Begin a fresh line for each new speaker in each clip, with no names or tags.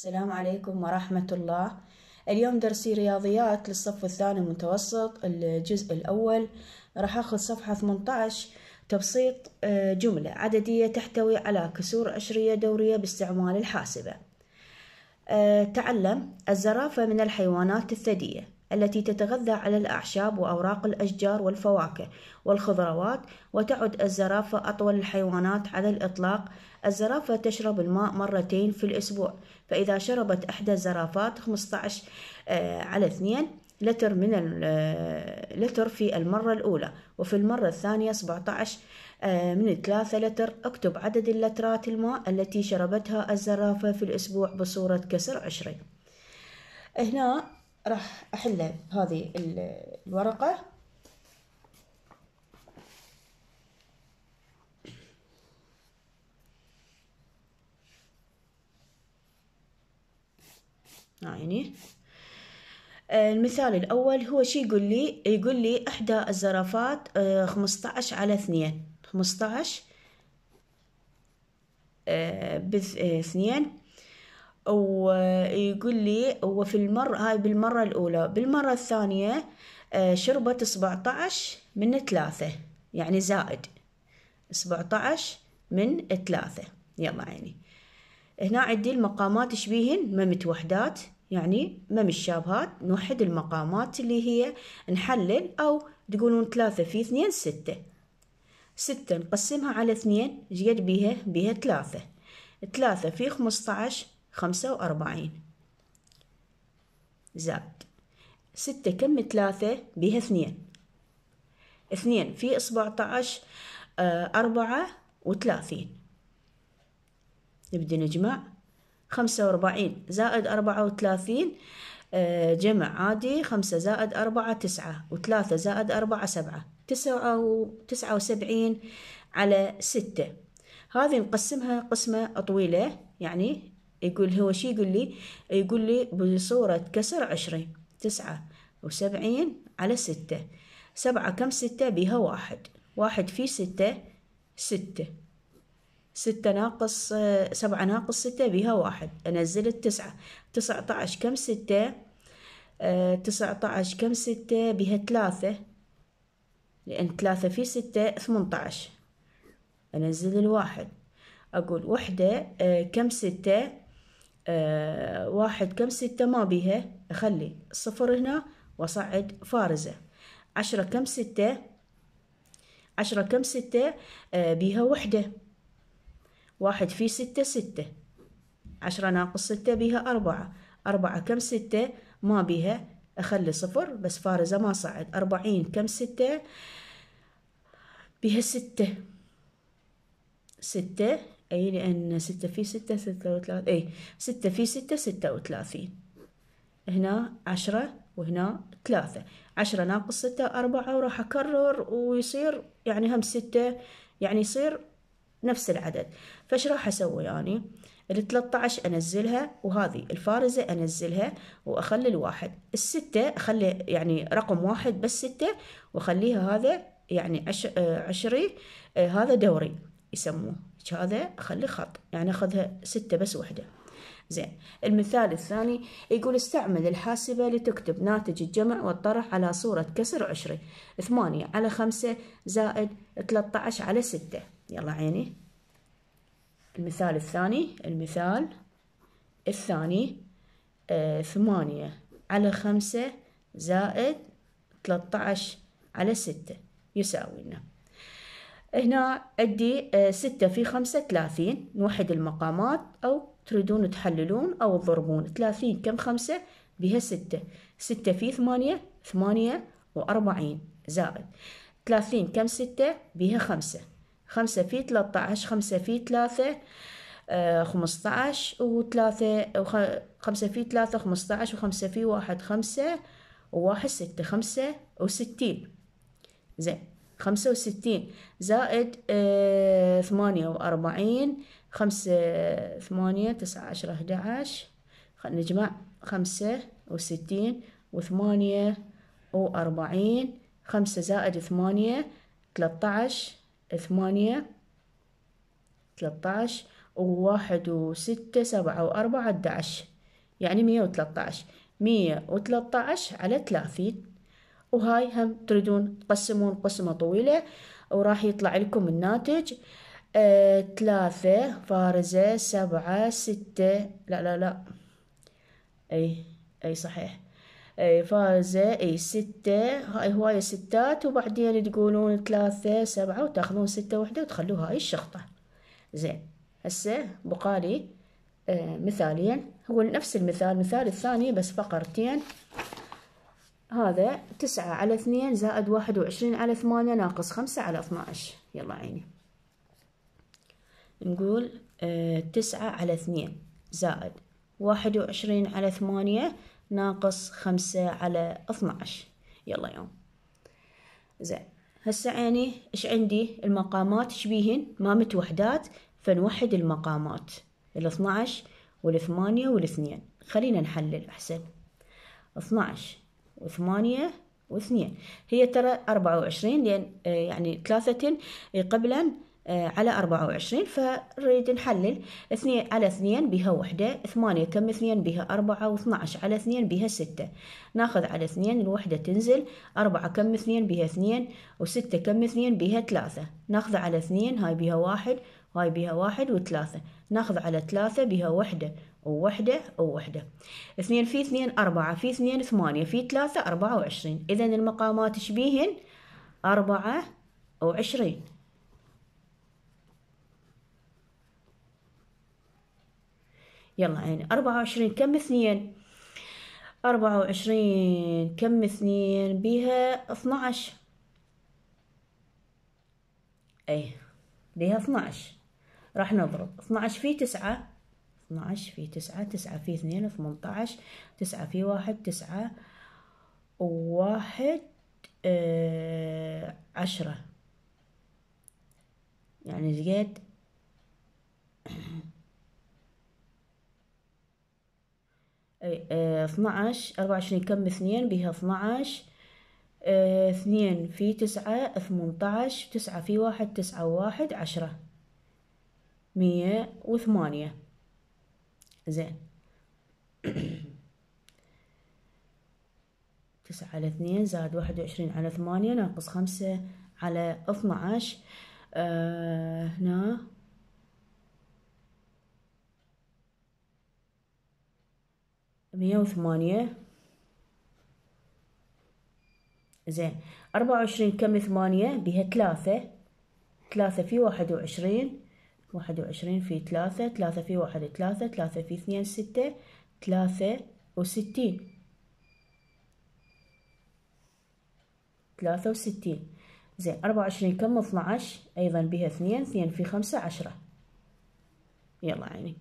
السلام عليكم ورحمة الله اليوم درسي رياضيات للصف الثاني المتوسط الجزء الأول راح أخذ صفحة 18 تبسيط آه، جملة عددية تحتوي على كسور عشرية دورية باستعمال الحاسبة آه، تعلم الزرافة من الحيوانات الثدية التي تتغذى على الأعشاب وأوراق الأشجار والفواكه والخضروات وتعد الزرافة أطول الحيوانات على الإطلاق الزرافة تشرب الماء مرتين في الأسبوع فإذا شربت إحدى الزرافات 15 آه، على 2 لتر من آه، لتر في المرة الأولى وفي المرة الثانية 17 آه، من 3 لتر اكتب عدد اللترات الماء التي شربتها الزرافة في الأسبوع بصورة كسر 20 هنا راح أحل هذه الورقة عيني نعم، آه، المثال الأول هو شي يقول لي يقول لي إحدى الزرافات آه، خمسة عشر على اثنين خمستعش آه، باثنين ويقول لي وفي المرة هاي بالمرة الأولى بالمرة الثانية شربت سبعتعش من ثلاثة يعني زائد سبعتعش من ثلاثة يلا عيني هنا عندي المقامات شبيهن ما متوحدات يعني ما متشابهات نوحد المقامات اللي هي نحلل أو تقولون ثلاثة في اثنين ستة ستة نقسمها على اثنين جيد بيها بيها ثلاثة ثلاثة في خمسة عشر خمسة وأربعين زاد ستة كم ثلاثة بيها اثنين اثنين في سبعة آه، عشر أربعة وثلاثين نبدي نجمع خمسة وأربعين زائد أربعة وثلاثين آه، جمع عادي خمسة زائد أربعة تسعة وثلاثة زائد أربعة سبعة تسعة وتسعة وسبعين على ستة هذه نقسمها قسمة طويلة يعني يقول هو شي يقول لي يقول لي بصورة كسر عشرين تسعة وسبعين على ستة سبعة كم ستة بها واحد واحد في ستة ستة ستة ناقص آه، سبعة ناقص ستة بها واحد أنزل التسعة تسعة عشر كم ستة آه، تسعة عشر كم ستة بها ثلاثة لأن ثلاثة في ستة ثمنة أنزل الواحد أقول وحدة آه، كم ستة واحد كم ستة ما بيها أخلي صفر هنا وأصعد فارزة عشرة كم ستة عشرة كم ستة بيها وحدة واحد في ستة ستة عشرة ناقص ستة بيها أربعة أربعة كم ستة ما بيها أخلي صفر بس فارزة ما صعد أربعين كم ستة بها ستة ستة أي لأن ستة في ستة ستة وثلاثين أي ستة في ستة ستة وثلاثين هنا عشرة وهنا ثلاثة عشرة ناقص ستة أربعة وراح أكرر ويصير يعني هم ستة يعني يصير نفس العدد فش راح اسوي اني يعني؟ ال 13 انزلها وهذه الفارزه انزلها واخلي الواحد السته اخلي يعني رقم واحد بس سته واخليها هذا يعني عش... آه، عشري آه، هذا دوري يسموه هذا اخلي خط يعني اخذها سته بس وحده زين المثال الثاني يقول استعمل الحاسبة لتكتب ناتج الجمع والطرح على صورة كسر عشري ثمانية على خمسة زائد ثلاثة عشر على ستة يلا عيني المثال الثاني المثال الثاني آه ثمانية على خمسة زائد ثلاثة عشر على ستة يساوي لنا هنا عندي آه ستة في خمسة ثلاثين نوحد المقامات أو تريدون تحللون أو تضربون ثلاثين كم خمسة بها ستة ستة في ثمانية ثمانية وأربعين زائد ثلاثين كم ستة بها خمسة خمسة في ثلاثة عشر خمسة في ثلاثة خمسة عشر وثلاثة خمسة في ثلاثة خمسة عشر وخمسة في واحد خمسة وواحد ستة خمسة وستين زين خمسة وستين زائد آه، ثمانية وأربعين خمسة ثمانية تسعة عشر أحد عشر نجمع خمسة وستين وثمانية وأربعين خمسة زائد ثمانية ثلاثة عشر ثمانية ثلاثة وواحد وستة سبعة وأربعة عدعش يعني مية وثلاثطعش مية وثلاثطعش على ثلاثين وهاي هم تريدون تقسمون قسمة طويلة وراح يطلع لكم الناتج آه، ثلاثة فارزة سبعة ستة لا لا لا أي أي صحيح اي فازة أي ستة هاي هواية ستات وبعدين تقولون ثلاثة سبعة وتاخذون ستة وحدة وتخلوها هاي الشخطة زين هسه بقالي آه، مثاليا هو نفس المثال مثال الثاني بس فقرتين هذا تسعة على اثنين زائد واحد وعشرين على ثمانية ناقص خمسة على اثناعش يلا عيني نقول آه، تسعة على اثنين زائد واحد وعشرين على ثمانية ناقص خمسة على عشر يلا يوم زين هسه عيني ايش عندي المقامات شبيهن ما متوحدات فنوحد المقامات الاثنى عشر والثمانية والاثنين خلينا نحلل احسن اثنى عشر وثمانية واثنين هي ترى أربعة وعشرين لأن آه، يعني ثلاثة قبلا آه، على أربعة وعشرين فنريد نحلل اثنين على اثنين بها وحدة ثمانية كم اثنين بها أربعة واثناش على اثنين بها ستة ناخذ على اثنين الوحدة تنزل أربعة كم اثنين بها اثنين وستة كم اثنين بها ثلاثة ناخذ على اثنين هاي بها واحد هاي بها واحد وثلاثة ناخذ على ثلاثة بها وحدة ووحدة ووحدة اثنين في اثنين أربعة في اثنين ثمانية في ثلاثة أربعة وعشرين إذا المقامات شبيهن أربعة وعشرين يلا عيني أربعة وعشرين كم اثنين أربعة وعشرين كم اثنين بيها اثناعش أي بيها اثناعش راح نضرب اثناعش في تسعة اثناعش في تسعة تسعة في اثنين ثمنتاعش تسعة في واحد تسعة واحد آه عشرة يعني زيد 12 24 كم اثنين بها 12 آه، اثنين في تسعة ثمنتعش تسعة في واحد تسعة واحد عشرة مية وثمانية زين تسعة على اثنين زائد واحد وعشرين على ثمانية ناقص خمسة على اثنعش آه هنا مية وثمانية زين أربعة وعشرين كم ثمانية بها ثلاثة ثلاثة في واحد وعشرين واحد وعشرين في ثلاثة ثلاثة في واحد ثلاثة ثلاثة في اثنين ستة ثلاثة وستين ثلاثة وستين زين أربعة وعشرين كم اثنا عشر أيضا بها اثنين اثنين في خمسة عشرة يلا عيني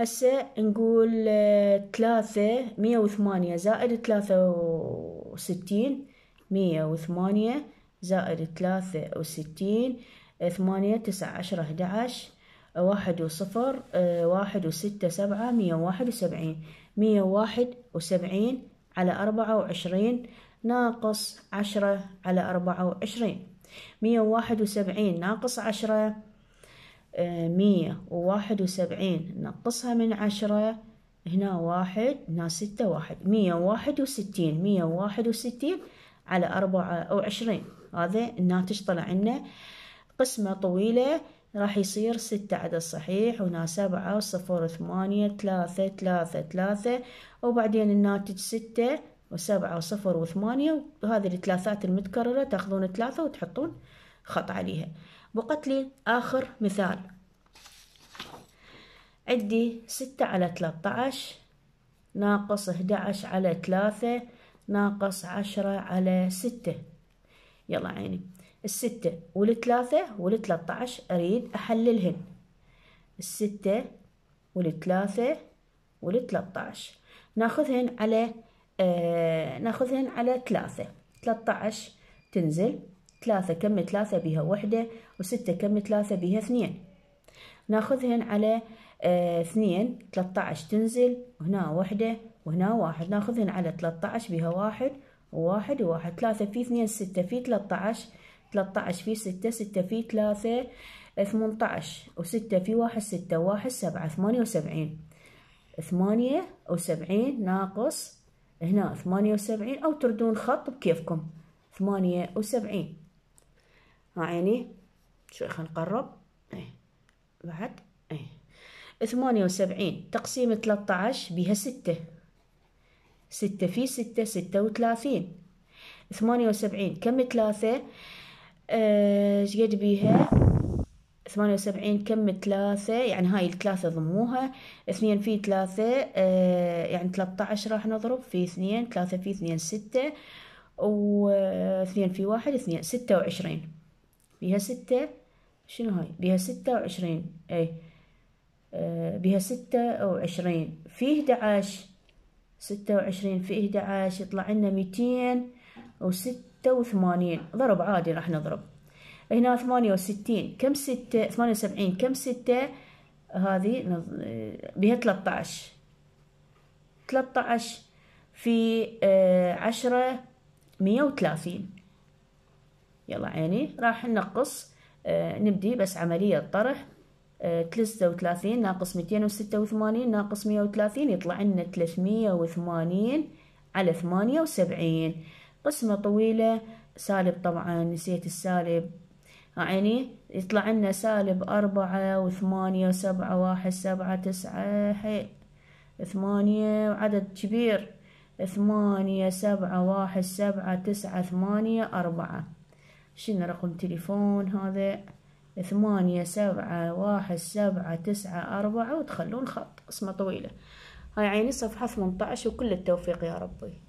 هسه نقول آه، ثلاثة مية وثمانية زائد ثلاثة وستين مية وثمانية زائد ثلاثة وستين آه، ثمانية تسعة عشرة احدعش آه، واحد وصفر واحد وستة سبعة مية واحد وسبعين مية واحد وسبعين على أربعة وعشرين ناقص عشرة على أربعة وعشرين مية واحد وسبعين ناقص عشرة مية وواحد وسبعين نقصها من عشرة هنا واحد هنا ستة واحد مية وواحد وستين مية وواحد وستين على أربعة أو عشرين هذا الناتج طلع لنا قسمة طويلة راح يصير ستة عدد صحيح هنا سبعة صفر ثمانية ثلاثة ثلاثة ثلاثة وبعدين الناتج ستة وسبعة وصفر وثمانية وهذه الثلاثات المتكررة تاخذون ثلاثة وتحطون خط عليها بقت آخر مثال عندي ستة على ثلاثة عشر ناقص 11 على ثلاثة ناقص عشرة على ستة يلا عيني الستة والثلاثة والثلاثة عشر أريد أحللهن الستة والثلاثة والثلاثة عشر ناخذهن على آه ناخذهن على ثلاثة ثلاثة عشر تنزل ثلاثة كم ثلاثة بها وحدة وستة كم ثلاثة بها اثنين ناخذهن على آه، اثنين ثلاثة عشر تنزل هنا وحدة وهنا واحد ناخذهن على ثلاثة عشر بها واحد وواحد وواحد ثلاثة في اثنين ستة في ثلاثة عشر ثلاثة عشر في ستة ستة في ثلاثة ثمانية عشر وستة في واحد ستة واحد سبعة ثمانية وسبعين ثمانية وسبعين ناقص هنا ثمانية وسبعين أو تردون خط بكيفكم ثمانية وسبعين ها عيني شوي خلينا نقرب ايه بعد ايه ثمانية وسبعين تقسيم ثلاثة عشر بها ستة ستة في ستة ستة وثلاثين ثمانية وسبعين كم ثلاثة آه، ايش قد بيها ثمانية وسبعين كم ثلاثة يعني هاي الثلاثة ضموها اثنين في ثلاثة اه يعني ثلاثة عشر راح نضرب في اثنين ثلاثة في اثنين ستة واثنين آه، في واحد اثنين ستة وعشرين بيها ستة شنو هاي بيها ستة وعشرين اي آه بيها ستة وعشرين في احد ستة وعشرين في احد عشر يطلع لنا ميتين وستة وثمانين ضرب عادي راح نضرب هنا ثمانية وستين كم ستة ثمانية وسبعين كم ستة هذه آه، بها ثلاثة عشر ثلاثة عشر في آه، عشرة مية وثلاثين يلا عيني راح ننقص آه، نبدي بس عملية طرح آه، ثلاثة وثلاثين ناقص ميتين وستة وثمانين ناقص مية وثلاثين يطلع لنا ثلاثمية وثمانين على ثمانية وسبعين قسمة طويلة سالب طبعا نسيت السالب عيني يطلع لنا سالب أربعة وثمانية وسبعة واحد سبعة تسعة حي ثمانية عدد كبير ثمانية سبعة واحد سبعة تسعة ثمانية أربعة شنو رقم تليفون هذا ثمانية سبعة واحد سبعة تسعة أربعة وتخلون خط اسمه طويلة هاي عيني صفحة ثمنتعش وكل التوفيق يا ربي